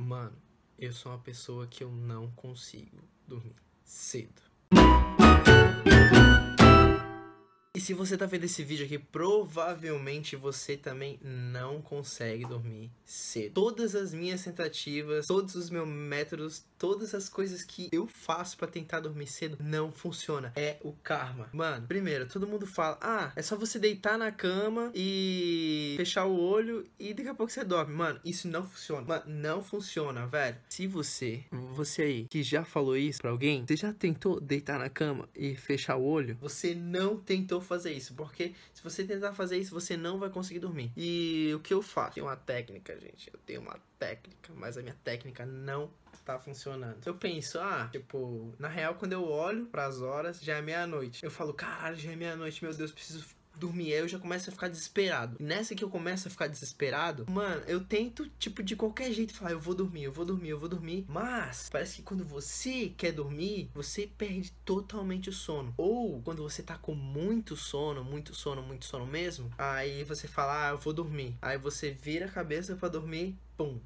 Mano, eu sou uma pessoa que eu não consigo dormir cedo. E se você tá vendo esse vídeo aqui, provavelmente você também não consegue dormir cedo. Todas as minhas tentativas, todos os meus métodos, todas as coisas que eu faço para tentar dormir cedo não funciona. É o karma. Mano, primeiro, todo mundo fala: "Ah, é só você deitar na cama e fechar o olho e daqui a pouco você dorme". Mano, isso não funciona. Mano, não funciona, velho. Se você, você aí que já falou isso para alguém, você já tentou deitar na cama e fechar o olho? Você não tentou fazer isso, porque se você tentar fazer isso, você não vai conseguir dormir. E o que eu faço? Tem uma técnica, gente. Eu tenho uma técnica, mas a minha técnica não tá funcionando. Eu penso, ah, tipo, na real, quando eu olho para as horas, já é meia-noite. Eu falo, caralho, já é meia-noite, meu Deus, preciso dormir. Aí eu já começo a ficar desesperado. Nessa que eu começo a ficar desesperado, mano, eu tento, tipo, de qualquer jeito falar, eu vou dormir, eu vou dormir, eu vou dormir. Mas parece que quando você quer dormir, você perde totalmente o sono. Ou quando você tá com muito sono, muito sono, muito sono mesmo, aí você fala, ah, eu vou dormir. Aí você vira a cabeça para dormir, pum,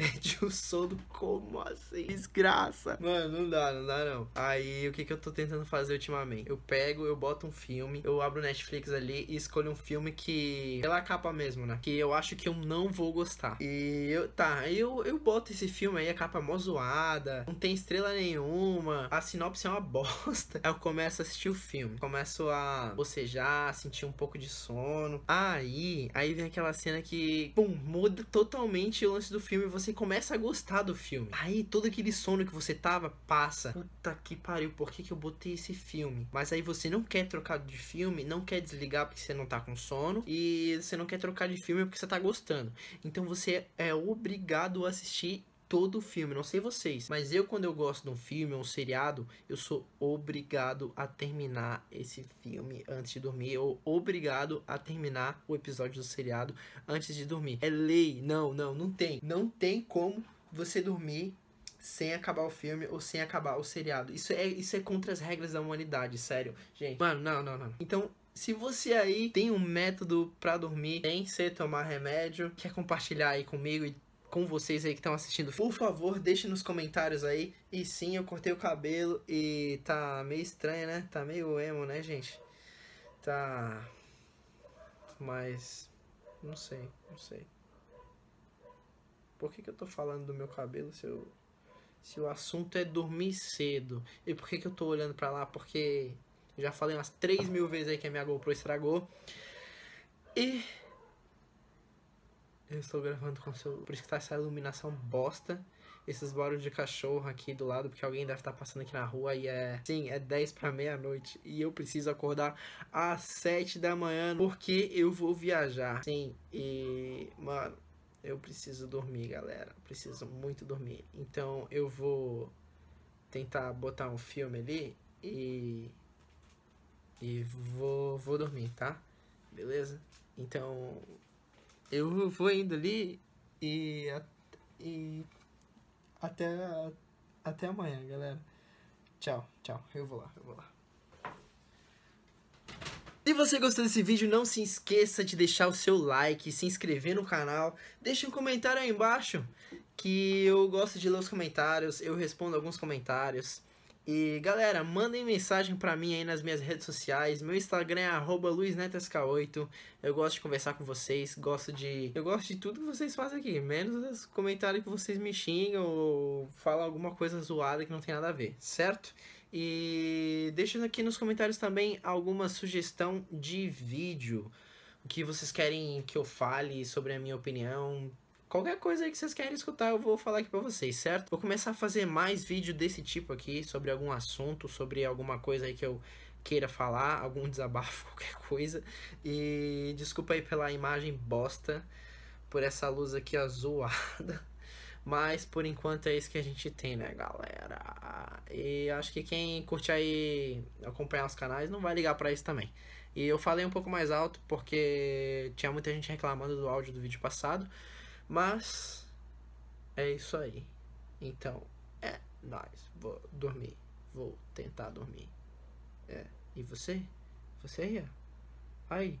pede o sono. Como assim? Desgraça. Mano, não dá, não dá não. Aí, o que que eu tô tentando fazer ultimamente? Eu pego, eu boto um filme, eu abro o Netflix ali e escolho um filme que... Pela capa mesmo, né? Que eu acho que eu não vou gostar. E eu... Tá, eu, eu boto esse filme aí, a capa é mó zoada, não tem estrela nenhuma, a sinopse é uma bosta. Aí eu começo a assistir o filme. Começo a bocejar, sentir um pouco de sono. Aí, aí vem aquela cena que, pum, muda totalmente o lance do filme e você você assim, começa a gostar do filme. Aí todo aquele sono que você tava passa. Puta que pariu, por que, que eu botei esse filme? Mas aí você não quer trocar de filme, não quer desligar porque você não tá com sono. E você não quer trocar de filme porque você tá gostando. Então você é obrigado a assistir todo filme, não sei vocês, mas eu quando eu gosto de um filme ou um seriado, eu sou obrigado a terminar esse filme antes de dormir, ou obrigado a terminar o episódio do seriado antes de dormir. É lei, não, não, não tem. Não tem como você dormir sem acabar o filme ou sem acabar o seriado. Isso é, isso é contra as regras da humanidade, sério. Gente, mano, não, não, não. Então, se você aí tem um método para dormir sem ser tomar remédio, quer compartilhar aí comigo e com vocês aí que estão assistindo. Por favor, deixe nos comentários aí. E sim, eu cortei o cabelo e tá meio estranho, né? Tá meio emo, né, gente? Tá. Mas. Não sei, não sei. Por que, que eu tô falando do meu cabelo se, eu... se o assunto é dormir cedo? E por que, que eu tô olhando pra lá? Porque já falei umas 3 mil vezes aí que a minha GoPro estragou. E eu estou gravando com o seu por isso que tá essa iluminação bosta. Esses barulhos de cachorro aqui do lado, porque alguém deve estar tá passando aqui na rua e é... Sim, é 10 para meia-noite e eu preciso acordar às 7 da manhã porque eu vou viajar. Sim, e... Mano, eu preciso dormir, galera. Preciso muito dormir. Então eu vou tentar botar um filme ali e... E vou, vou dormir, tá? Beleza? Então, eu vou indo ali e, e até, até amanhã, galera. Tchau, tchau. Eu vou lá, eu vou lá. Se você gostou desse vídeo, não se esqueça de deixar o seu like, se inscrever no canal, deixe um comentário aí embaixo, que eu gosto de ler os comentários, eu respondo alguns comentários. E galera, mandem mensagem para mim aí nas minhas redes sociais. Meu Instagram é @luisnetsk8. Eu gosto de conversar com vocês, gosto de eu gosto de tudo que vocês fazem aqui, menos os comentários que vocês me xingam ou falam alguma coisa zoada que não tem nada a ver, certo? E deixem aqui nos comentários também alguma sugestão de vídeo que vocês querem que eu fale sobre a minha opinião, Qualquer coisa aí que vocês querem escutar, eu vou falar aqui pra vocês, certo? Vou começar a fazer mais vídeo desse tipo aqui, sobre algum assunto, sobre alguma coisa aí que eu queira falar, algum desabafo, qualquer coisa. E desculpa aí pela imagem bosta, por essa luz aqui azuada. Mas por enquanto é isso que a gente tem, né, galera? E acho que quem curte aí acompanhar os canais não vai ligar para isso também. E eu falei um pouco mais alto porque tinha muita gente reclamando do áudio do vídeo passado. Mas é isso aí. Então, é nóis. Vou dormir. Vou tentar dormir. É. E você? Você aí? Ó. Aí.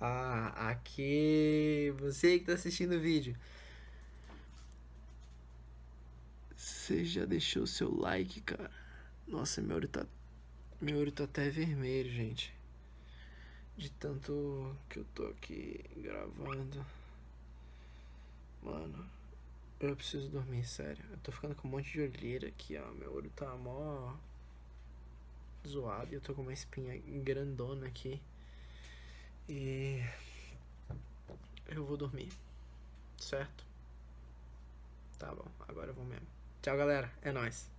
Ah, aqui. Você que tá assistindo o vídeo. Você já deixou o seu like, cara? Nossa, meu olho tá. Meu olho tá até vermelho, gente. De tanto que eu tô aqui gravando. Mano, eu preciso dormir, sério. Eu tô ficando com um monte de olheira aqui, ó. Meu olho tá mó zoado. Eu tô com uma espinha grandona aqui. E eu vou dormir. Certo? Tá bom, agora eu vou mesmo. Tchau, galera. É nóis.